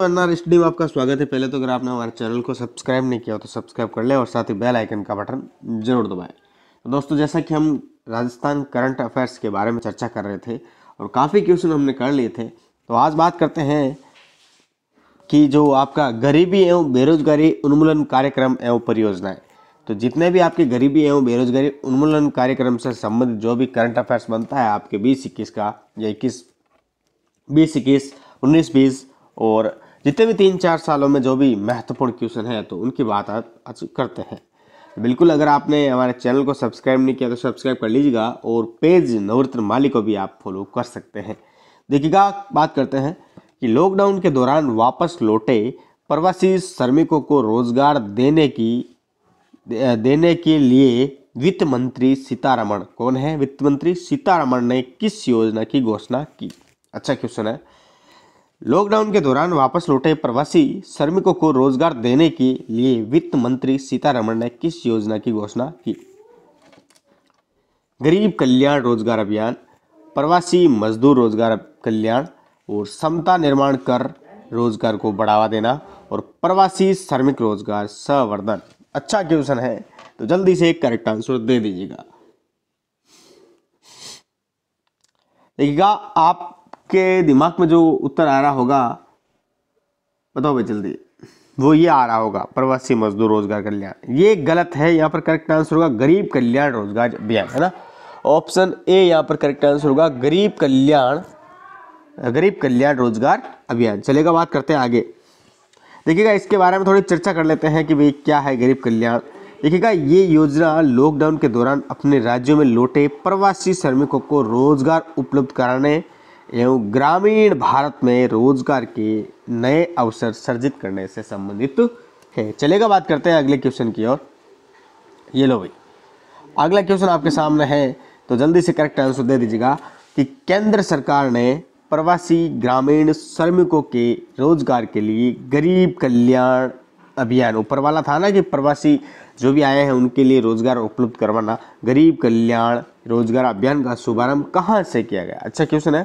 अनारिश D आपका स्वागत है पहले तो अगर आपने हमारे चैनल को सब्सक्राइब नहीं किया हो तो सब्सक्राइब कर ले और साथ ही बेल आइकन का बटन जरूर दबाएं तो दोस्तों जैसा कि हम राजस्थान करंट अफेयर्स के बारे में चर्चा कर रहे थे और काफ़ी क्वेश्चन हमने कर लिए थे तो आज बात करते हैं कि जो आपका गरीबी एवं बेरोजगारी उन्मूलन कार्यक्रम एवं परियोजनाएं तो जितने भी आपके गरीबी एवं बेरोजगारी उन्मूलन कार्यक्रम से संबंधित जो भी करंट अफेयर्स बनता है आपके बीस इक्कीस का या इक्कीस बीस इक्कीस उन्नीस बीस और जितने भी तीन चार सालों में जो भी महत्वपूर्ण क्वेश्चन है तो उनकी बात आप आज करते हैं बिल्कुल अगर आपने हमारे चैनल को सब्सक्राइब नहीं किया तो सब्सक्राइब कर लीजिएगा और पेज नवरत्न माली को भी आप फॉलो कर सकते हैं देखिएगा बात करते हैं कि लॉकडाउन के दौरान वापस लौटे प्रवासी श्रमिकों को रोजगार देने की देने के लिए वित्त मंत्री सीतारमण कौन है वित्त मंत्री सीतारमण ने किस योजना की घोषणा की अच्छा क्वेश्चन है लॉकडाउन के दौरान वापस लौटे प्रवासी श्रमिकों को रोजगार देने के लिए वित्त मंत्री सीतारमण ने किस योजना की घोषणा की गरीब कल्याण रोजगार अभियान प्रवासी मजदूर रोजगार कल्याण और समता निर्माण कर रोजगार को बढ़ावा देना और प्रवासी श्रमिक रोजगार संवर्धन अच्छा क्वेश्चन है तो जल्दी से करेक्ट आंसर दे दीजिएगा देखिएगा आप आपके दिमाग में जो उत्तर आ रहा होगा बताओ भाई जल्दी वो ये आ रहा होगा प्रवासी मजदूर रोजगार कल्याण ये गलत है यहाँ पर करेक्ट आंसर होगा गरीब कल्याण रोजगार अभियान है ना ऑप्शन ए यहाँ पर करेक्ट आंसर होगा गरीब कल्याण गरीब कल्याण रोजगार अभियान चलेगा बात करते हैं आगे देखिएगा इसके बारे में थोड़ी चर्चा कर लेते हैं कि भाई क्या है गरीब कल्याण देखिएगा ये योजना लॉकडाउन के दौरान अपने राज्यों में लौटे प्रवासी श्रमिकों को रोजगार उपलब्ध कराने एवं ग्रामीण भारत में रोजगार के नए अवसर सर्जित करने से संबंधित है चलेगा बात करते हैं अगले क्वेश्चन की ओर ये लो भाई अगला क्वेश्चन आपके सामने है तो जल्दी से करेक्ट आंसर दे दीजिएगा कि केंद्र सरकार ने प्रवासी ग्रामीण श्रमिकों के रोजगार के लिए गरीब कल्याण अभियान ऊपर वाला था ना कि प्रवासी जो भी आए हैं उनके लिए रोजगार उपलब्ध करवाना गरीब कल्याण रोजगार अभियान का शुभारंभ कहाँ से किया गया अच्छा क्वेश्चन है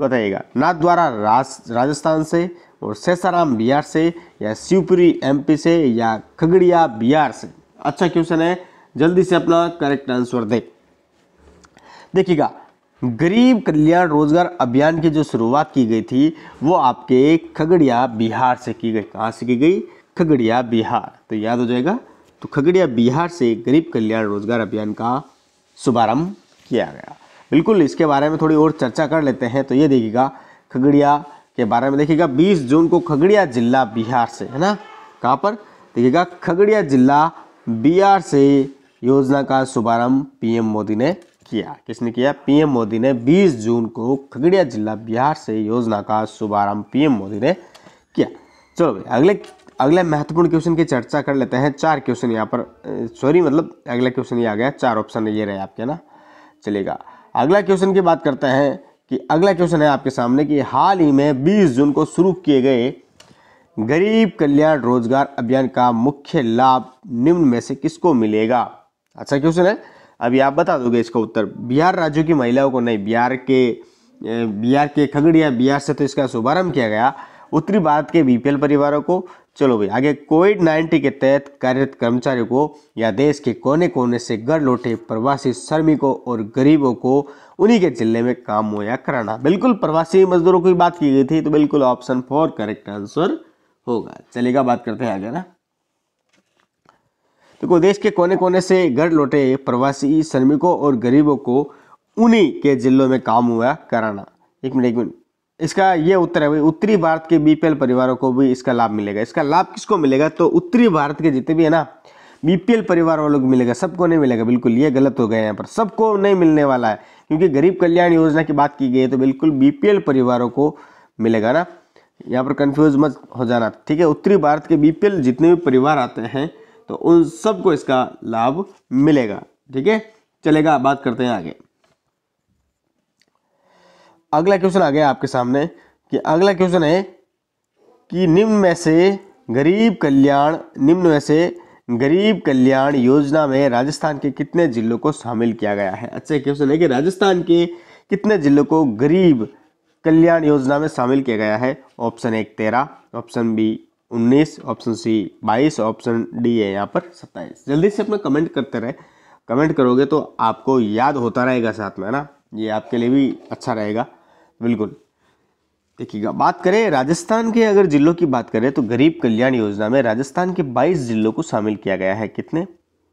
बताइएगा नाथ द्वारा राज राजस्थान से और सेसाराम बिहार से या शिवपुरी एमपी से या खगड़िया बिहार से अच्छा क्वेश्चन है जल्दी से अपना करेक्ट आंसर दे देखिएगा गरीब कल्याण रोजगार अभियान की जो शुरुआत की गई थी वो आपके खगड़िया बिहार से की गई कहाँ से की गई खगड़िया बिहार तो याद हो जाएगा तो खगड़िया बिहार से गरीब कल्याण रोजगार अभियान का शुभारंभ किया गया बिल्कुल इसके बारे में थोड़ी और चर्चा कर लेते हैं तो ये देखिएगा खगड़िया के बारे में देखिएगा 20 जून को खगड़िया जिला बिहार से है ना कहाँ पर देखिएगा खगड़िया जिला बिहार से योजना का शुभारंभ पीएम मोदी ने किया किसने किया पीएम मोदी ने 20 जून को खगड़िया जिला बिहार से योजना का शुभारंभ पीएम मोदी ने किया चलो भाई अगले अगले महत्वपूर्ण क्वेश्चन की चर्चा कर लेते हैं चार क्वेश्चन यहाँ पर सॉरी मतलब अगला क्वेश्चन ये आ गया चार ऑप्शन ये रहे आपके ना चलेगा अगला क्वेश्चन की बात करता है कि अगला क्वेश्चन है आपके सामने कि हाल ही में 20 जून को शुरू किए गए गरीब कल्याण रोजगार अभियान का मुख्य लाभ निम्न में से किसको मिलेगा अच्छा क्वेश्चन है अभी आप बता दोगे इसका उत्तर बिहार राज्यों की महिलाओं को नहीं बिहार के बिहार के खगड़िया बिहार से तो इसका शुभारंभ किया गया उत्तरी भारत के बीपीएल परिवारों को चलो भाई आगे कोविड नाइन्टीन के तहत कार्यरत कर्मचारियों को या देश के कोने कोने से घर लौटे प्रवासी श्रमिकों और गरीबों को उन्हीं के जिले में काम मुहैया कराना बिल्कुल प्रवासी मजदूरों की बात की गई थी तो बिल्कुल ऑप्शन फोर करेक्ट आंसर होगा चलेगा बात करते हैं आगे ना देखो तो देश के कोने कोने से घर लौटे प्रवासी श्रमिकों और गरीबों को उन्हीं के जिलों में काम हुआ कराना एक मिनट एक मिनट इसका ये उत्तर है भाई उत्तरी भारत के बीपीएल परिवारों को भी इसका लाभ मिलेगा इसका लाभ किसको मिलेगा तो उत्तरी भारत के जितने भी है ना बीपीएल परिवार वालों को मिलेगा सबको नहीं मिलेगा बिल्कुल ये गलत हो गया यहाँ पर सबको नहीं मिलने वाला है क्योंकि गरीब कल्याण योजना की बात की गई है तो बिल्कुल बीपीएल परिवारों को मिलेगा ना यहाँ पर कन्फ्यूज मत हो जाना ठीक है उत्तरी भारत के बीपीएल जितने भी परिवार आते हैं तो उन सबको इसका लाभ मिलेगा ठीक है चलेगा बात करते हैं आगे अगला क्वेश्चन आ गया आपके सामने कि अगला क्वेश्चन है कि निम्न में से गरीब कल्याण निम्न में से गरीब कल्याण योजना में राजस्थान के कितने जिलों को शामिल किया गया है अच्छा क्वेश्चन है कि राजस्थान के कितने जिलों को गरीब कल्याण योजना में शामिल किया गया है ऑप्शन एक तेरह ऑप्शन बी उन्नीस ऑप्शन सी बाईस ऑप्शन डी है यहाँ पर सत्ताईस जल्दी से अपना कमेंट करते रहे कमेंट करोगे तो आपको याद होता रहेगा साथ में है ना ये आपके लिए भी अच्छा रहेगा बिल्कुल देखिएगा बात करें राजस्थान के अगर जिलों की बात करें तो गरीब कल्याण योजना में राजस्थान के 22 जिलों को शामिल किया गया है कितने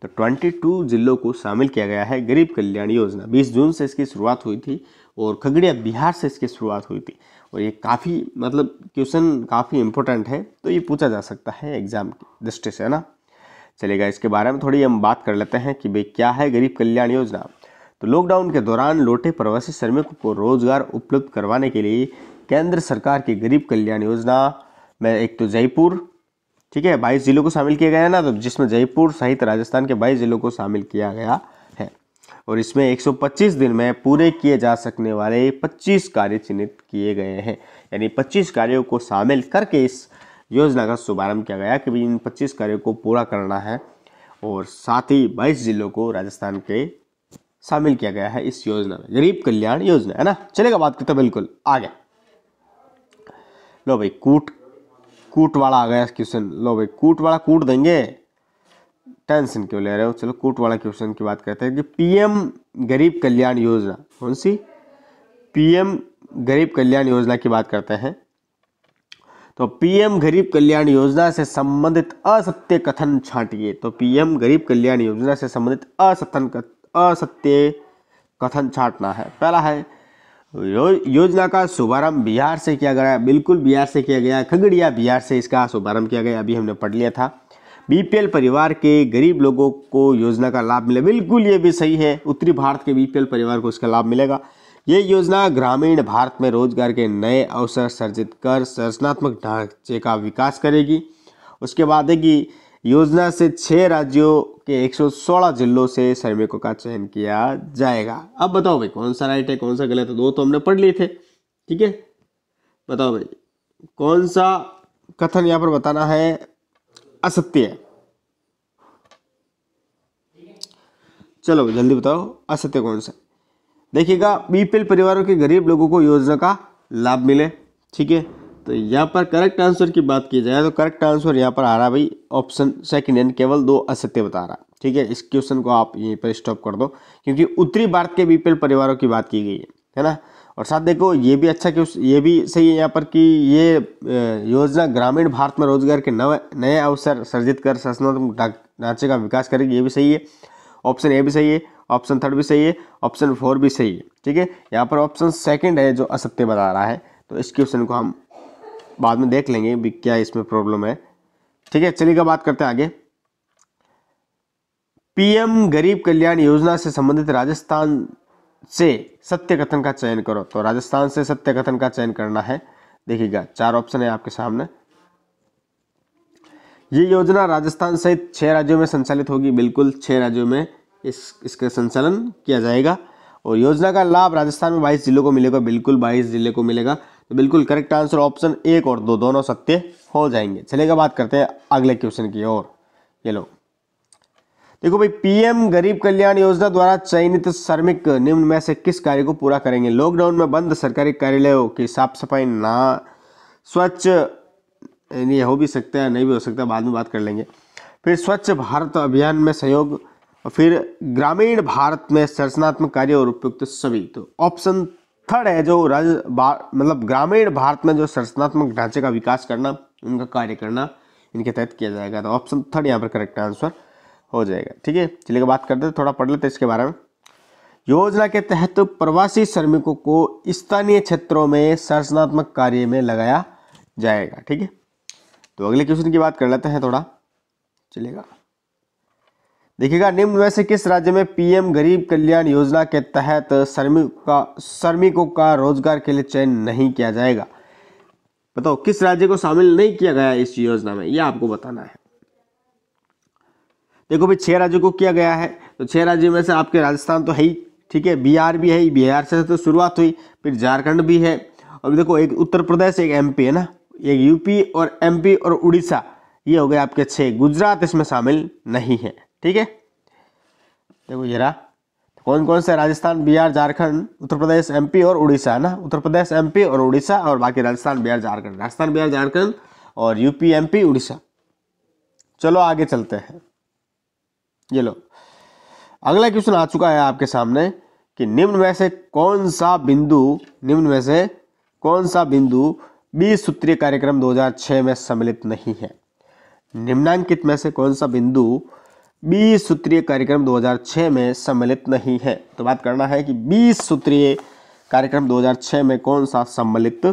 तो 22 जिलों को शामिल किया गया है गरीब कल्याण योजना 20 जून से इसकी शुरुआत हुई थी और खगड़िया बिहार से इसकी शुरुआत हुई थी और ये काफ़ी मतलब क्वेश्चन काफ़ी इंपॉर्टेंट है तो ये पूछा जा सकता है एग्जाम की दृष्टि से है ना चलेगा इसके बारे में थोड़ी हम बात कर लेते हैं कि भाई क्या है गरीब कल्याण योजना तो लॉकडाउन के दौरान लौटे प्रवासी श्रमिकों को रोजगार उपलब्ध करवाने के लिए केंद्र सरकार की गरीब कल्याण योजना में एक तो जयपुर ठीक है बाईस जिलों को शामिल किया गया है ना तो जिसमें जयपुर सहित राजस्थान के बाईस जिलों को शामिल किया गया है और इसमें 125 दिन में पूरे किए जा सकने वाले 25 कार्य चिन्हित किए गए हैं यानी 25 कार्यों को शामिल करके इस योजना का शुभारंभ किया गया कि भाई इन 25 कार्यों को पूरा करना है और साथ ही 22 जिलों को राजस्थान के शामिल किया गया है इस योजना में गरीब कल्याण योजना है ना चलेगा बात करते बिल्कुल आगे लो भाई कूट कूट वाला आ गया क्वेश्चन लो भाई कूट वाला कूट देंगे टेंशन क्यों ले रहे हो चलो कूट वाला क्वेश्चन की बात करते हैं कि पीएम गरीब कल्याण योजना कौन सी पीएम गरीब कल्याण योजना की बात करते हैं तो पीएम गरीब कल्याण योजना से संबंधित असत्य कथन छांटिए तो पीएम गरीब कल्याण योजना से संबंधित असत्य असत्य कथन छाटना है पहला है यो, योजना का शुभारंभ बिहार से किया गया बिल्कुल बिहार से किया गया खगड़िया बिहार से इसका शुभारंभ किया गया अभी हमने पढ़ लिया था बीपीएल परिवार के गरीब लोगों को योजना का लाभ मिले बिल्कुल ये भी सही है उत्तरी भारत के बीपीएल परिवार को इसका लाभ मिलेगा ये योजना ग्रामीण भारत में रोजगार के नए अवसर सर्जित कर संरचनात्मक ढांचे का विकास करेगी उसके बाद है कि योजना से छः राज्यों के 116 जिलों से श्रमिकों का चयन किया जाएगा अब बताओ भाई कौन सा राइट है कौन सा गलत है दो तो हमने पढ़ लिए थे ठीक है बताओ भाई कौन सा कथन यहाँ पर बताना है असत्य है चलो जल्दी बताओ असत्य कौन सा देखिएगा बीपीएल परिवारों के गरीब लोगों को योजना का लाभ मिले ठीक है तो यहाँ पर करेक्ट आंसर की बात की जाए तो करेक्ट आंसर यहाँ पर आ रहा भाई ऑप्शन सेकंड एंड केवल दो असत्य बता रहा ठीक है इस क्वेश्चन को आप यहीं पर स्टॉप कर दो क्योंकि उत्तरी भारत के बीपीएल परिवारों की बात की गई है है ना और साथ देखो ये भी अच्छा क्वेश्चन ये भी सही है यहाँ पर कि ये योजना ग्रामीण भारत में रोजगार के नव नए अवसर सर्जित कर शासनात्मक ढांचे का विकास करेगी ये भी सही है ऑप्शन ए भी सही है ऑप्शन थर्ड भी सही है ऑप्शन फोर भी सही है ठीक है यहाँ पर ऑप्शन सेकेंड है जो असत्य बता रहा है तो इस क्वेश्चन को हम बाद में देख लेंगे भी क्या इसमें प्रॉब्लम है ठीक है चलिएगा बात करते हैं आगे पीएम गरीब कल्याण योजना से संबंधित राजस्थान से सत्य कथन का चयन करो तो राजस्थान से सत्य कथन का चयन करना है देखिएगा चार ऑप्शन है आपके सामने ये योजना राजस्थान सहित छह राज्यों में संचालित होगी बिल्कुल छह राज्यों में इस इसका संचालन किया जाएगा और योजना का लाभ राजस्थान में 22 जिलों को मिलेगा बिल्कुल 22 जिले को मिलेगा तो बिल्कुल करेक्ट आंसर ऑप्शन एक और दो दोनों सत्य हो जाएंगे चलेगा बात करते हैं अगले क्वेश्चन की ओर ये लो देखो भाई पीएम गरीब कल्याण योजना द्वारा चयनित श्रमिक निम्न में से किस कार्य को पूरा करेंगे लॉकडाउन में बंद सरकारी कार्यालयों की साफ सफाई ना स्वच्छ नहीं हो भी सकता है नहीं भी हो सकता बाद में बात कर लेंगे फिर स्वच्छ भारत अभियान में सहयोग और फिर ग्रामीण भारत में संरचनात्मक कार्य और उपयुक्त सभी तो ऑप्शन थर्ड है जो राज्य मतलब ग्रामीण भारत में जो संरचनात्मक ढांचे का विकास करना उनका कार्य करना इनके तहत किया जाएगा तो ऑप्शन थर्ड यहाँ पर करेक्ट आंसर हो जाएगा ठीक है चलिए बात करते हैं थोड़ा पढ़ लेते हैं इसके बारे में योजना के तहत प्रवासी श्रमिकों को स्थानीय क्षेत्रों में संरचनात्मक कार्य में लगाया जाएगा ठीक है तो अगले क्वेश्चन की बात कर लेते हैं थोड़ा चलेगा देखिएगा निम्न में से किस राज्य में पीएम गरीब कल्याण योजना के तहत श्रमिक का श्रमिकों का रोजगार के लिए चयन नहीं किया जाएगा बताओ किस राज्य को शामिल नहीं किया गया इस योजना में यह आपको बताना है देखो भाई छह राज्यों को किया गया है तो छह राज्यों में से आपके राजस्थान तो है ही ठीक है बिहार भी है बिहार से तो शुरुआत हुई फिर झारखंड भी है और देखो एक उत्तर प्रदेश एक एम है ना एक यूपी और एम और उड़ीसा ये हो गए आपके छः गुजरात इसमें शामिल नहीं है ठीक है देखो जरा कौन कौन से राजस्थान बिहार झारखंड उत्तर प्रदेश एमपी और उड़ीसा है ना उत्तर प्रदेश एमपी और उड़ीसा और बाकी राजस्थान बिहार झारखंड राजस्थान बिहार झारखंड और यूपी एमपी उड़ीसा चलो आगे चलते हैं ये लो अगला क्वेश्चन आ चुका है आपके सामने कि निम्न में से कौन सा बिंदु निम्न में से कौन सा बिंदु बीस सूत्रीय कार्यक्रम दो में सम्मिलित नहीं है निम्नांकित में से कौन सा बिंदु बीस सूत्रीय कार्यक्रम 2006 में सम्मिलित नहीं है तो बात करना है कि बीस सूत्रीय कार्यक्रम 2006 में कौन सा सम्मिलित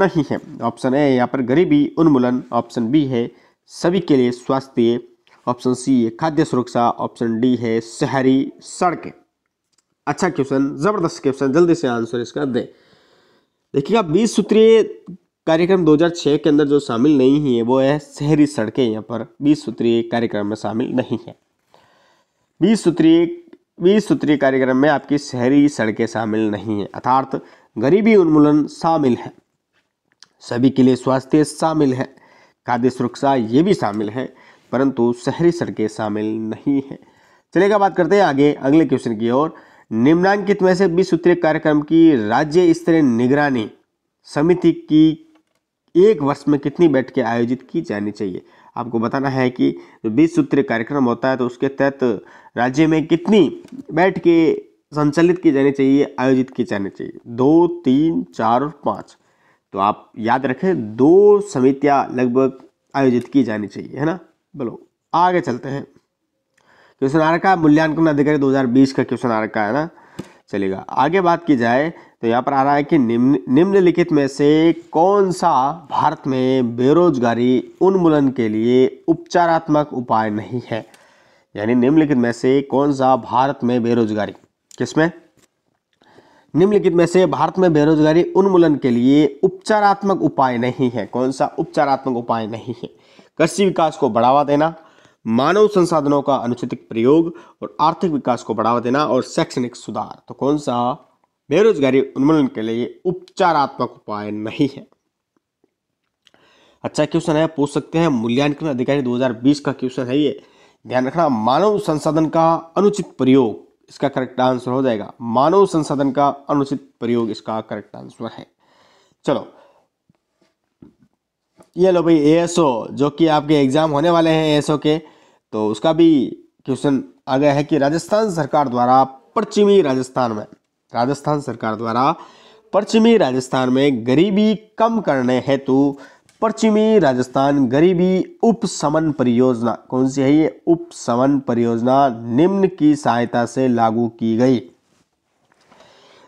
नहीं है ऑप्शन ए यहाँ पर गरीबी उन्मूलन ऑप्शन बी है सभी के लिए स्वास्थ्य ऑप्शन सी है खाद्य सुरक्षा ऑप्शन डी है शहरी सड़कें अच्छा क्वेश्चन जबरदस्त क्वेश्चन जल्दी से आंसर इसका दें देखिएगा बीस सूत्रीय कार्यक्रम 2006 के अंदर जो शामिल नहीं है वो है शहरी सड़कें यहाँ पर बीस सूत्रीय कार्यक्रम में शामिल नहीं है बीस सूत्रीय बीस सूत्रीय कार्यक्रम में आपकी शहरी सड़कें शामिल नहीं हैं अर्थात गरीबी उन्मूलन शामिल है सभी के लिए स्वास्थ्य शामिल है खाद्य सुरक्षा ये भी शामिल है परंतु शहरी सड़कें शामिल नहीं हैं चलेगा बात करते हैं आगे अगले क्वेश्चन की ओर निम्नांकित में से बीस सूत्रीय कार्यक्रम की राज्य स्तरीय निगरानी समिति की एक वर्ष में कितनी बैठकें आयोजित की जानी चाहिए आपको बताना है कि जो बीस सूत्रीय कार्यक्रम होता है तो उसके तहत राज्य में कितनी बैठ के संचालित की जानी चाहिए आयोजित की जानी चाहिए दो तीन चार और पाँच तो आप याद रखें दो समितियाँ लगभग आयोजित की जानी चाहिए है ना बोलो आगे चलते हैं क्वेश्चन आ रखा मूल्यांकन अधिकारी 2020 का क्वेश्चन आ रखा है ना चलेगा आगे बात की जाए तो यहाँ पर आ रहा है कि निम्न निम्नलिखित में से कौन सा भारत में बेरोजगारी उन्मूलन के लिए उपचारात्मक उपाय नहीं है यानी निम्नलिखित में से कौन सा भारत में बेरोजगारी किसमें निम्नलिखित में से भारत में बेरोजगारी उन्मूलन के लिए उपचारात्मक उपाय नहीं है कौन सा उपचारात्मक उपाय नहीं है कृषि विकास को बढ़ावा देना मानव संसाधनों का अनुचित प्रयोग और आर्थिक विकास को बढ़ावा देना और शैक्षणिक सुधार तो कौन सा बेरोजगारी उन्मूलन के लिए उपचारात्मक उपाय नहीं है अच्छा क्वेश्चन है पूछ सकते हैं मूल्यांकन अधिकारी 2020 का क्वेश्चन है ये ध्यान रखना मानव संसाधन का अनुचित प्रयोग इसका करेक्ट आंसर हो जाएगा मानव संसाधन का अनुचित प्रयोग इसका करेक्ट आंसर है चलो ये लो भाई एएसओ जो कि आपके एग्जाम होने वाले हैं एएसओ के तो उसका भी क्वेश्चन आ गया है कि राजस्थान सरकार द्वारा पश्चिमी राजस्थान में राजस्थान सरकार द्वारा पश्चिमी राजस्थान में गरीबी कम करने हेतु पश्चिमी राजस्थान गरीबी उपशमन परियोजना कौन सी है ये उपशमन परियोजना निम्न की सहायता से लागू की गई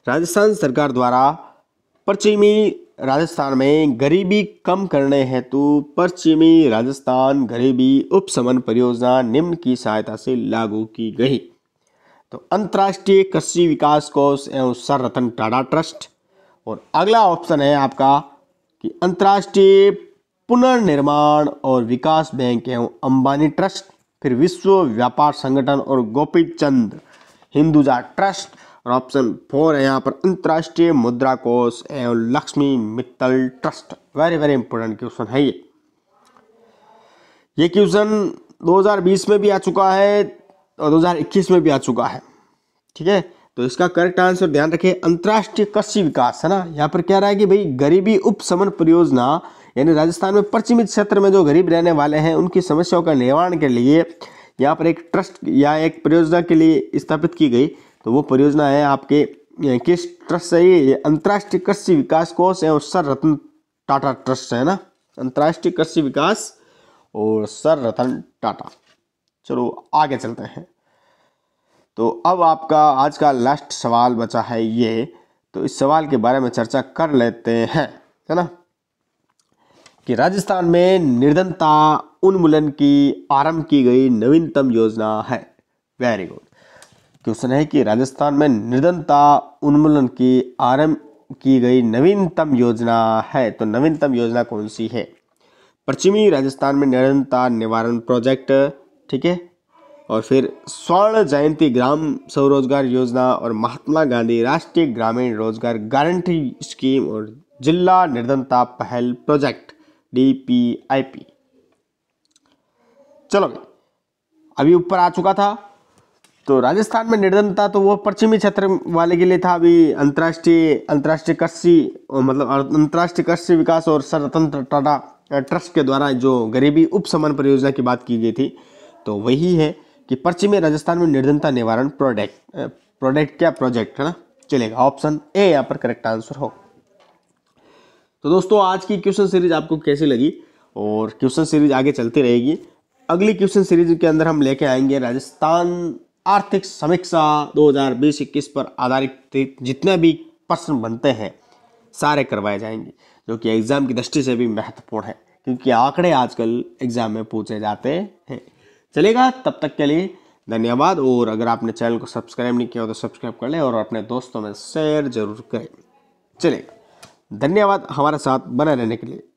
राजस्थान सरकार द्वारा पश्चिमी राजस्थान में गरीबी कम करने हेतु पश्चिमी राजस्थान गरीबी उपशमन परियोजना निम्न की सहायता से लागू की गई तो अंतर्राष्ट्रीय कृषि विकास कोष एवं सर रतन टाटा ट्रस्ट और अगला ऑप्शन है आपका कि अंतर्राष्ट्रीय पुनर्निर्माण और विकास बैंक एवं अंबानी ट्रस्ट फिर विश्व व्यापार संगठन और गोपी चंद हिंदुजा ट्रस्ट और ऑप्शन फोर है यहाँ पर अंतर्राष्ट्रीय मुद्रा कोष एवं Lakshmi Mittal trust very very important question है ये ये क्वेश्चन 2020 में भी आ चुका है और तो 2021 में भी आ चुका है ठीक है तो इसका करेक्ट आंसर ध्यान रखें अंतर्राष्ट्रीय कृषि विकास है ना यहाँ पर कह रहा है कि भाई गरीबी उपशमन परियोजना यानी राजस्थान में पश्चिमी क्षेत्र में जो गरीब रहने वाले हैं उनकी समस्याओं का निवारण के लिए यहाँ पर एक ट्रस्ट या एक परियोजना के लिए स्थापित की गई तो वो परियोजना है आपके किस ट्रस्ट से ये अंतर्राष्ट्रीय कृषि विकास कोष एवं सर रतन टाटा ट्रस्ट है ना अंतर्राष्ट्रीय कृषि विकास और सर रतन टाटा चलो आगे चलते हैं तो अब आपका आज का लास्ट सवाल बचा है ये तो इस सवाल के बारे में चर्चा कर लेते हैं है ना कि राजस्थान में निर्धनता उन्मूलन की आरंभ की गई नवीनतम योजना है वेरी गुड क्वेश्चन है कि राजस्थान में निर्धनता उन्मूलन की आरंभ की गई नवीनतम योजना है तो नवीनतम योजना कौन सी है पश्चिमी राजस्थान में निर्धनता निवारण प्रोजेक्ट ठीक है और फिर स्वर्ण जयंती ग्राम स्वरोजगार योजना और महात्मा गांधी राष्ट्रीय ग्रामीण रोजगार गारंटी स्कीम और जिला निर्धनता पहल project D P I P चलो अभी ऊपर आ चुका था तो राजस्थान में निर्धनता तो वो पश्चिमी क्षेत्र वाले के लिए था अभी अंतर्राष्ट्रीय अंतर्राष्ट्रीय कृषि मतलब अंतर्राष्ट्रीय कृषि विकास और स्वतंत्र टाटा ट्रस्ट के द्वारा जो गरीबी उपशमन परियोजना की बात की गई थी तो वही है कि पर्ची में राजस्थान में निर्धनता निवारण प्रोडक्ट प्रोडक्ट क्या प्रोजेक्ट है ना चलेगा ऑप्शन ए यहाँ पर करेक्ट आंसर हो तो दोस्तों आज की क्वेश्चन सीरीज आपको कैसी लगी और क्वेश्चन सीरीज आगे चलती रहेगी अगली क्वेश्चन सीरीज के अंदर हम लेके आएंगे राजस्थान आर्थिक समीक्षा 2020-21 पर आधारित जितने भी प्रश्न बनते हैं सारे करवाए जाएंगे जो कि एग्ज़ाम की दृष्टि से भी महत्वपूर्ण है क्योंकि आंकड़े आजकल एग्ज़ाम में पूछे जाते हैं चलेगा तब तक के लिए धन्यवाद और अगर आपने चैनल को सब्सक्राइब नहीं किया हो तो सब्सक्राइब कर लें और अपने दोस्तों में शेयर जरूर करें चलेगा धन्यवाद हमारे साथ बने रहने के लिए